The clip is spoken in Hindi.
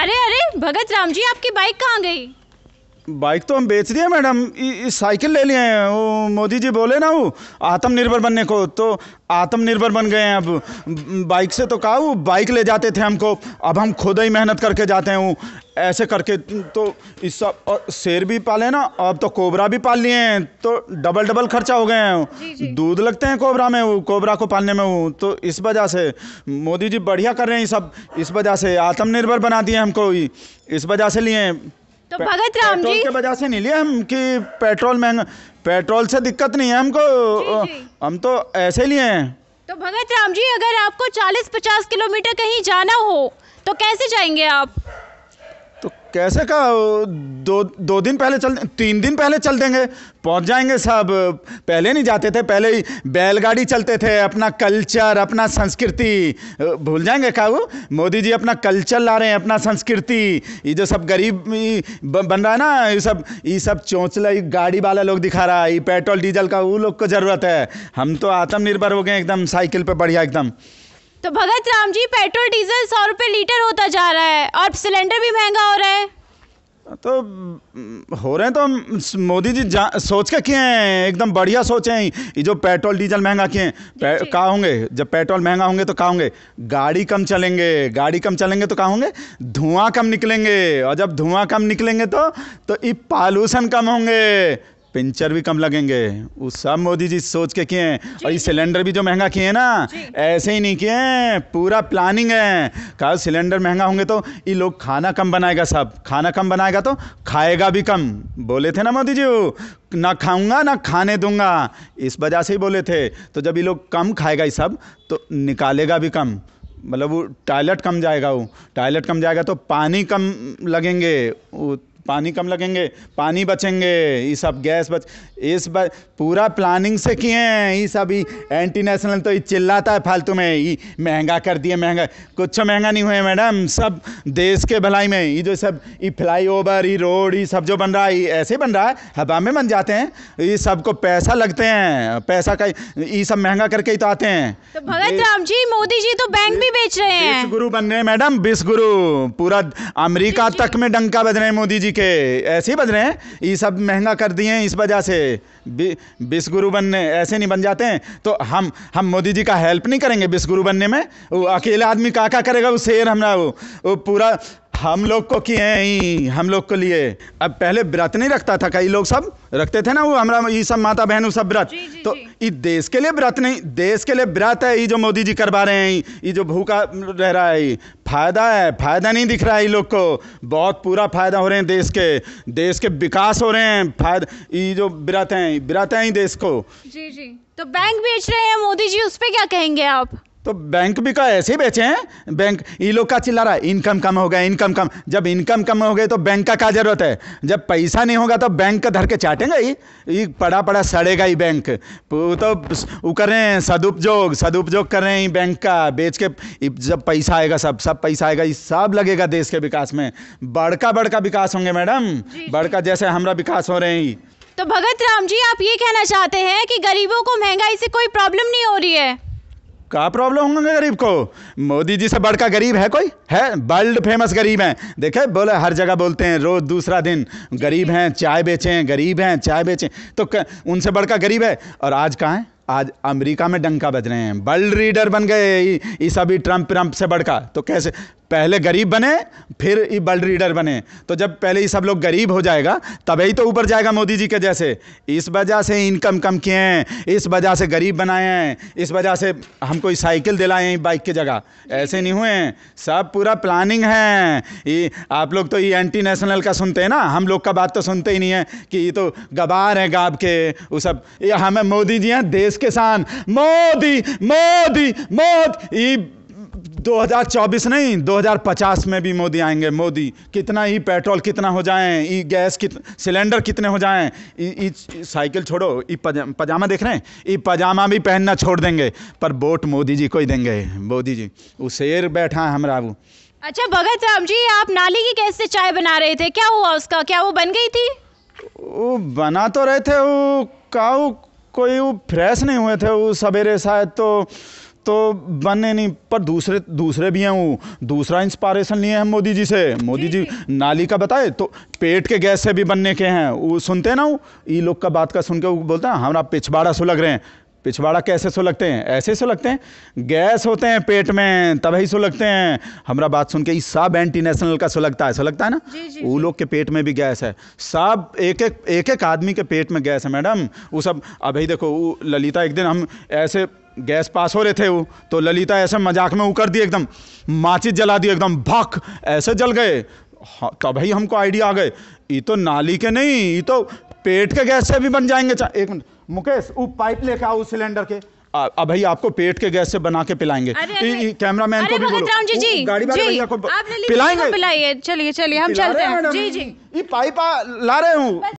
अरे अरे भगत राम जी आपकी बाइक कहाँ गई बाइक तो हम बेच दिए मैडम इस साइकिल ले लिए हैं वो मोदी जी बोले ना वो आत्मनिर्भर बनने को तो आत्मनिर्भर बन गए हैं अब बाइक से तो कहा वो बाइक ले जाते थे हमको अब हम खुद ही मेहनत करके जाते हैं वो ऐसे करके तो इस सब और शेर भी पाले ना अब तो कोबरा भी पाल लिए हैं तो डबल डबल खर्चा हो गए हैं दूध लगते हैं कोबरा में वो कोबरा को पालने में वो तो इस वजह से मोदी जी बढ़िया कर रहे हैं सब इस वजह से आत्मनिर्भर बना दिए हमको इस वजह से लिए तो भगत राम जी के वजह से नहीं लिया हम कि पेट्रोल महंगा पेट्रोल से दिक्कत नहीं है हमको हम तो ऐसे लिए हैं तो भगत राम जी अगर आपको 40-50 किलोमीटर कहीं जाना हो तो कैसे जाएंगे आप कैसे का दो दो दिन पहले चल तीन दिन पहले चल देंगे पहुंच जाएंगे सब पहले नहीं जाते थे पहले ही बैलगाड़ी चलते थे अपना कल्चर अपना संस्कृति भूल जाएंगे का वो मोदी जी अपना कल्चर ला रहे हैं अपना संस्कृति ये जो सब गरीब बन रहा है ना ये सब ये सब चौंचला गाड़ी वाला लोग दिखा रहा है ये पेट्रोल डीजल का वो लोग को ज़रूरत है हम तो आत्मनिर्भर हो गए एकदम साइकिल पर बढ़िया एकदम तो भगत राम जी पेट्रोल डीजल सौ रुपये लीटर होता जा रहा है और सिलेंडर भी महंगा हो रहा है तो हम्म, हो रहे हैं तो मोदी जी सोच के किए हैं एकदम बढ़िया सोचे हैं ये जो पेट्रोल डीजल महंगा किए हैं कहा होंगे जब पेट्रोल महंगा होंगे तो कहाँ होंगे गाड़ी कम चलेंगे गाड़ी कम चलेंगे तो कहाँ होंगे धुआं कम निकलेंगे और जब धुआं कम निकलेंगे तो तो ये पॉल्यूशन कम होंगे पिंचर भी कम लगेंगे वो सब मोदी जी सोच के किए हैं और ये सिलेंडर भी जो महंगा किए हैं ना ऐसे ही नहीं किए हैं पूरा प्लानिंग है कहा सिलेंडर महंगा होंगे तो ये लोग खाना कम बनाएगा सब खाना कम बनाएगा तो खाएगा भी कम बोले थे ना मोदी जी ना खाऊंगा ना खाने दूंगा इस वजह से ही बोले थे तो जब ये लोग कम खाएगा ये सब तो निकालेगा भी कम मतलब वो टॉयलेट कम जाएगा वो टॉयलेट कम जाएगा तो पानी कम लगेंगे वो पानी कम लगेंगे पानी बचेंगे ये सब गैस बच इस बार पूरा प्लानिंग से किए हैं ये सब ही एंटी नेशनल तो ये चिल्लाता है फालतू में ये महंगा कर दिए महंगा कुछ महंगा नहीं हुए मैडम सब देश के भलाई में ये जो सब ये फ्लाई ओवर ये रोड ये सब जो बन रहा है ऐसे बन रहा है हवा में बन जाते हैं ये सबको पैसा लगते हैं पैसा का ये सब महंगा करके ही तो आते हैं तो भगत राम जी मोदी जी तो बैंक भी बेच रहे हैं गुरु बन रहे हैं मैडम विश्व गुरु पूरा अमरीका तक में डंका बज रहे हैं मोदी जी के ऐसे ही बज रहे हैं ये सब महंगा कर दिए हैं इस वजह से विश्व गुरु बनने ऐसे नहीं बन जाते हैं तो हम हम मोदी जी का हेल्प नहीं करेंगे विश्व गुरु बनने में वो अकेला आदमी का क्या करेगा वो शेर हमारा वो, वो पूरा हम लोग को किए हैं हम लोग को लिए अब पहले व्रत नहीं रखता था कई लोग सब रखते थे ना वो हमारा ये सब माता बहन सब व्रत तो ये देश के लिए व्रत नहीं देश के लिए व्रत है ये जो मोदी जी करवा रहे हैं ये जो भूखा रह रहा है फायदा है फायदा नहीं दिख रहा है ये लोग को बहुत पूरा फायदा हो रहे हैं देश के देश के विकास हो रहे हैं फायदा ये जो व्रत है व्रत है देश को जी जी तो बैंक बेच रहे हैं मोदी जी उस पर क्या कहेंगे आप तो बैंक भी का ऐसे ही बेचे हैं बैंक ये लोग का चिल्ला रहा है इनकम कम हो गया इनकम कम जब इनकम कम हो गई तो बैंक का क्या जरूरत है जब पैसा नहीं होगा तो बैंक का धर के चाटेंगे ही ये पड़ा पड़ा सड़ेगा ही बैंक तो वो कर रहे हैं सदुपयोग सदुपयोग कर रहे हैं बैंक का बेच के जब पैसा आएगा सब सब पैसा आएगा ये सब लगेगा देश के विकास में बड़का बड़का विकास होंगे मैडम बड़का जैसे हमारा विकास हो रहे हैं तो भगत राम जी आप ये कहना चाहते हैं कि गरीबों को महंगाई से कोई प्रॉब्लम नहीं हो रही है क्या प्रॉब्लम होंगे गरीब को मोदी जी से बढ़ का गरीब है कोई है वर्ल्ड फेमस गरीब हैं देखे बोले हर जगह बोलते हैं रोज़ दूसरा दिन गरीब हैं चाय बेचें गरीब हैं चाय बेचें तो उनसे बढ़ का गरीब है और आज कहाँ हैं आज अमेरिका में डंका बज रहे हैं वर्ल्ड रीडर बन गए ये भी ट्रंप ट्रंप से बढ़कर तो कैसे पहले गरीब बने फिर ये वर्ल्ड रीडर बने तो जब पहले ये सब लोग गरीब हो जाएगा तभी तो ऊपर जाएगा मोदी जी के जैसे इस वजह से इनकम कम किए हैं इस वजह से गरीब बनाए हैं इस वजह से हमको साइकिल दिलाए हैं बाइक की जगह ऐसे नहीं हुए हैं सब पूरा प्लानिंग है ये आप लोग तो ये एंटी नेशनल का सुनते हैं ना हम लोग का बात तो सुनते ही नहीं है कि ये तो गवार हैं गाब के वो सब ये हमें मोदी जी हैं देश किसान मोदी मोदी मोदी 2024 नहीं 2050 में भी मोदी आएंगे मोदी कितना ही पेट्रोल कितना हो जाए ई गैस कित सिलेंडर कितने हो जाए ई साइकिल छोड़ो ई पजामा देख रहे हैं ई पजामा भी पहनना छोड़ देंगे पर वोट मोदी जी को ही देंगे मोदी जी वो शेर बैठा है हमारा वो अच्छा भगत राम जी आप नाली की कैसे चाय बना रहे थे क्या हुआ उसका क्या वो बन गई थी वो बना तो रहे थे वो काऊ कोई वो फ्रेश नहीं हुए थे वो सवेरे शायद तो तो बने नहीं पर दूसरे दूसरे भी हैं वो दूसरा इंस्पायरेशन लिए हैं मोदी जी से मोदी जी नाली का बताए तो पेट के गैस से भी बनने के हैं वो सुनते हैं ना वो ये लोग का बात का सुन के वो बोलते हैं हाँ, हमारा पिछवाड़ा सुलग रहे हैं पिछवाड़ा कैसे सो लगते हैं ऐसे सो लगते हैं गैस होते हैं पेट में तभी सो लगते हैं हमारा बात सुन के सब एंटी नेशनल का सो लगता है सो लगता है ना वो लोग के पेट में भी गैस है सब एक एक एक एक आदमी के पेट में गैस है मैडम वो सब अभी देखो वो ललिता एक दिन हम ऐसे गैस पास हो रहे थे वो तो ललिता ऐसे मजाक में वो कर दी एकदम माचिस जला दी एकदम भक ऐसे जल गए तभी हमको आइडिया आ गए ये तो नाली के नहीं ये तो पेट के गैस से भी बन जाएंगे एक मिनट मुकेश वो पाइप लेके आओ सिलेंडर के अब भाई आपको पेट के गैस से बना के पिलाएंगे कैमरा मैन को भी बोलो जी जी गाड़ी जी, को पिलाएंगे चलिए चलिए हम चलते हैं जी जी ये पाइप ला रहे हूँ